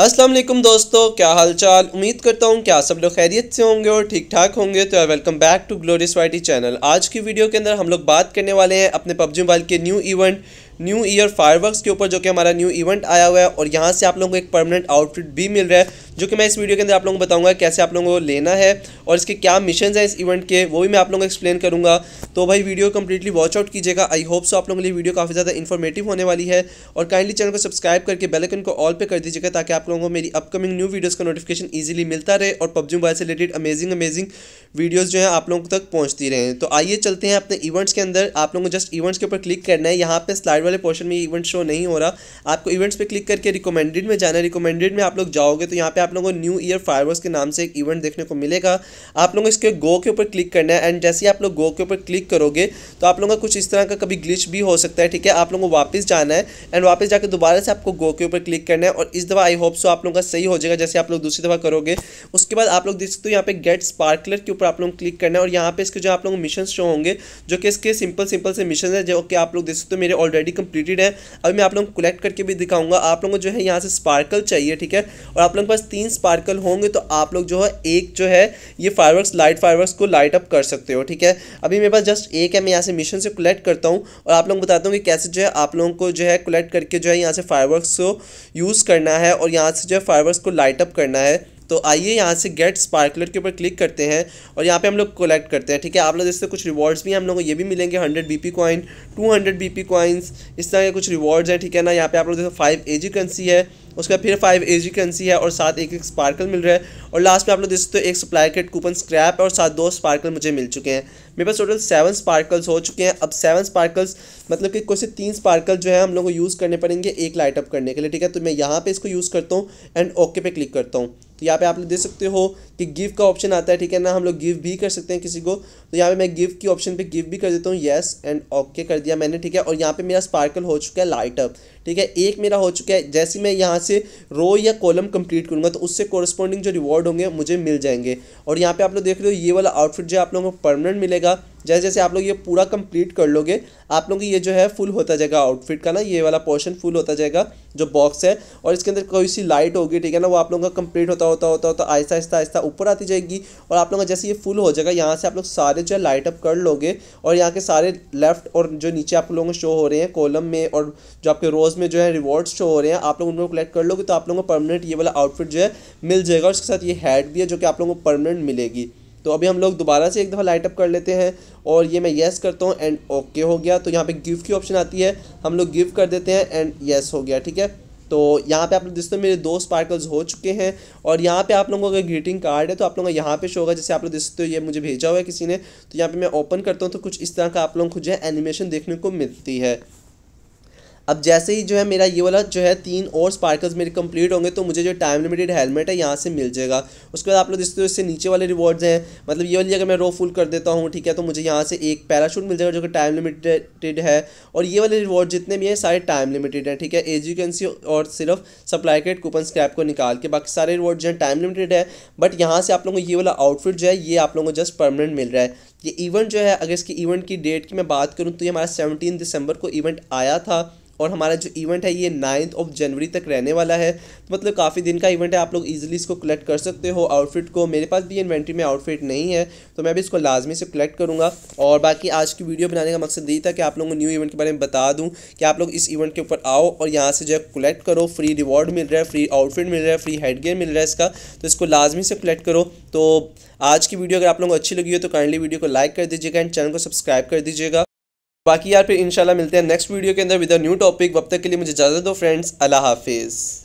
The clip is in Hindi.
अस्सलाम वालेकुम दोस्तों क्या हालचाल उम्मीद करता हूँ क्या सब लोग खैरियत से होंगे और ठीक ठाक होंगे तो welcome back to glorious YT channel आज की वीडियो के अंदर हम लोग बात करने वाले हैं अपने पबजी मोबाइल के new event new year fireworks के ऊपर जो कि हमारा न्यू इवेंट आया हुआ है और यहाँ से आप लोगों को एक परमानेंट आउटफिट भी मिल रहा है जो कि मैं इस वीडियो के अंदर आप लोगों को बताऊँगा कैसे आप लोगों को लेना है और इसके क्या मिशन हैं इस इवेंट के वो भी मैं आप लोगों को एक्सप्लेन करूँगा तो भाई वीडियो कम्प्लीटली वॉच आउट कीजिएगा आई होप सो आप लोगों के लिए वीडियो काफ़ी ज़्यादा इन्फॉर्मेटिव होने वाली है और काइंडली चैनल को सब्सक्राइब करके बेलकन को ऑल पे कर दीजिएगा ताकि आप लोगों को मेरी अपकमिंग न्यू वीडियोज़ का नोटिफिकेशन ईजिली मिलता रहे और पब्जी मोबाइल से रिलेटेड अमेजिंग अमेजिंग वीडियोज़ जो है आप लोगों तक पहुँचती रहें तो आइए चलते हैं अपने इवेंट्स के अंदर आप लोगों को जस्ट इवेंट्स के ऊपर क्लिक करना है यहाँ पर स्लाइड वाले पोर्शन में इवेंट शो नहीं हो रहा आपको इवेंट्स पे क्लिक करके रिकमेंडेड में जाना है रिकमेंडेड में आप लोग जाओगे तो यहाँ पे आप लोगों को न्यू ईयर फायरवर्स के नाम से एक इवेंट देखने को मिलेगा आप लोगों को इसके गो के ऊपर क्लिक करना है एंड जैसे ही आप लोग गो के ऊपर क्लिक करोगे तो आप लोगों का कुछ इस तरह का कभी ग्लिच भी हो सकता है ठीक है आप लोगों को वापस जाना है एंड वापस जाकर दोबारा से आपको गो के ऊपर क्लिक करना है और इस दफ़ा आई होप सो आप लोगों का सही हो जाएगा जैसे आप लोग दूसरी दफ़ा करोगे उसके बाद आप लोग देख सकते हो यहाँ पे गेट स्पार्कलर के ऊपर आप लोग क्लिक करना है और यहाँ पे इसके जो आप लोग मिशन शो होंगे जो कि इसके सिंपल सिंपल से मिशन है जो कि आप लोग देख सकते हो मेरे ऑलरेडी कंप्लीटेड है अभी मैं आप लोगों को कलेक्ट करके भी दिखाऊंगा आप लोगों को जो है यहाँ से स्पार्कल चाहिए ठीक है और आप लोगों के पास तीन स्पार्कल होंगे तो आप लोग जो है एक जो है ये फायरवर्क्स लाइट फायरवर्क्स को लाइट अप कर सकते हो ठीक है अभी मेरे पास जस्ट एक है मैं यहाँ से मिशन से कलेक्ट करता हूँ और आप लोग बताता हूँ कि कैसे जो है आप लोगों को जो है कलेक्ट करके जो है यहाँ से फायरवर्क्स को यूज़ करना है और यहाँ से जो है फायरवर्क्स को लाइटअप करना है तो आइए यहाँ से गेट स्पार्कलर के ऊपर क्लिक करते हैं और यहाँ पे हम लोग कलेक्ट करते हैं ठीक है आप लोग इससे कुछ रिवॉर्ड्स भी हम लोग को ये भी मिलेंगे hundred B P coin two hundred B P coins इस तरह के कुछ रिवॉर्ड्स हैं ठीक है ना यहाँ पे आप लोग देखो फाइव ए जी करेंसी है बाद फिर फाइव ए जी करेंसी है और साथ एक एक स्पार्कल मिल रहा है और लास्ट में आप लोग देख सकते हो तो एक सप्लाई किट कूपन स्क्रैप और साथ दो स्पार्कल मुझे मिल चुके हैं मेरे पास टोटल सेवन स्पार्कल्स हो चुके हैं अब सेवन स्पार्कल्स मतलब कि कुछ से तीन स्पार्कल जो है हम लोग को यूज़ करने पड़ेंगे एक लाइटअप करने के लिए ठीक है तो मैं यहाँ पे इसको यूज़ करता हूँ एंड ओके पे क्लिक करता हूँ तो यहाँ पे आप देख सकते हो कि गिव का ऑप्शन आता है ठीक है ना हम लोग गिव भी कर सकते हैं किसी को तो यहाँ पे मैं गिव की ऑप्शन पे गिव भी कर देता हूँ येस एंड ओके कर दिया मैंने ठीक है और यहाँ पे मेरा स्पार्कल हो चुका है लाइट अप ठीक है एक मेरा हो चुका है जैसे मैं यहाँ से रो या कॉलम कंप्लीट करूँगा तो उससे कॉरस्पॉन्डिंग जो रिवॉर्ड होंगे मुझे मिल जाएंगे और यहाँ पर आप लोग देख रहे हो ये वाला आउटफिट जो आप लोगों को परमानेंट मिलेगा जैसे जैसे आप लोग ये पूरा कंप्लीट कर लोगे आप लोगों की ये जो है फुल होता जाएगा आउटफिट का ना ये वाला पोर्शन फुल होता जाएगा जो बॉक्स है और इसके अंदर कोई सी लाइट होगी ठीक है ना वो आप लोगों का कंप्लीट होता होता होता होता आहिस्ता आहिस्ता आहिस्ता ऊपर आती जाएगी और आप लोगों का जैसे ये फुल हो जाएगा यहाँ से आप लोग सारे जो है लाइट अप कर लोगे और यहाँ के सारे लेफ्ट और जो नीचे आप लोगों को शो हो रहे हैं कॉलम में और जो आपके रोज़ में जो है रिवॉर्ड्स शो हो रहे हैं आप लोग उनको कलेक्ट कर लोगे तो आप लोगों को परमानेंट ये वाला आउटफिट जो है मिल जाएगा और उसके साथ ये हैड भी है जो कि आप लोगों को परमानेंट मिलेगी तो अभी हम लोग दोबारा से एक दफ़ा लाइट अप कर लेते हैं और ये मैं येस करता हूँ एंड ओके हो गया तो यहाँ पे गिफ्ट की ऑप्शन आती है हम लोग गिफ्ट कर देते हैं एंड येस हो गया ठीक है तो यहाँ पे आप लोग दोस्तों मेरे दो स्पार्कल्स हो चुके हैं और यहाँ पे आप लोगों का ग्रीटिंग कार्ड है तो आप लोगों का यहाँ पे शो होगा जैसे आप लोग हो तो ये मुझे भेजा हुआ है किसी ने तो यहाँ पे मैं ओपन करता हूँ तो कुछ इस तरह का आप लोगों को जो है एनिमेशन देखने को मिलती है अब जैसे ही जो है मेरा ये वाला जो है तीन और स्पार्कल्स मेरे कंप्लीट होंगे तो मुझे जो टाइम लिमिटेड हेलमेट है यहाँ से मिल जाएगा उसके बाद आप लोग दोस्तों इससे नीचे वाले रिवॉर्ड्स हैं मतलब ये वाली अगर मैं रो फुल कर देता हूँ ठीक है तो मुझे यहाँ से एक पैराशूट मिल जाएगा जो कि टाइम लिमिटेड है और ये वाले रिवॉर्ड जितने भी हैं सारे टाइम लिमिटेड हैं ठीक है एज यू कैन सी और सिर्फ सप्लाई क्रेड कूपन स्क्रैप को निकाल के बाकी सारे रिवॉर्ड जो है टाइम लिमिटेड है बट यहाँ से आप लोगों को ये वाला आउटफिट जो है ये आप लोगों को जस्ट परमानेंट मिल रहा है ये इवेंट जो है अगर इसके इवेंट की डेट की मैं बात करूँ तो ये हमारा सेवनटीन दिसंबर को इवेंट आया था और हमारा जो इवेंट है ये नाइन्थ ऑफ जनवरी तक रहने वाला है तो मतलब काफ़ी दिन का इवेंट है आप लोग ईजिली इसको कलेक्ट कर सकते हो आउटफिट को मेरे पास भी इन्वेंट्री में आउटफिट नहीं है तो मैं भी इसको लाजमी से कलेक्ट करूँगा और बाकी आज की वीडियो बनाने का मकसद यही था कि आप लोगों को न्यू इवेंट के बारे में बता दूँ कि आप लोग इस इवेंट के ऊपर आओ और यहाँ से जो है कलेक्ट करो फ्री रिवॉर्ड मिल रहा है फ्री आउटफिट मिल रहा है फ्री हेड गेयर मिल रहा है इसका तो इसको लाजमी से कलेक्ट करो तो आज की वीडियो अगर आप लोगों को अच्छी लगी हो तो काइंडली वीडियो को लाइक कर दीजिएगा एंड चैनल को सब्सक्राइब कर दीजिएगा बाकी यार फिर इंशाल्लाह मिलते हैं नेक्स्ट वीडियो के अंदर विद न्यू टॉपिक वब तक के लिए मुझे इजाज़त दो फ्रेंड्स अल्लाह हाफिज़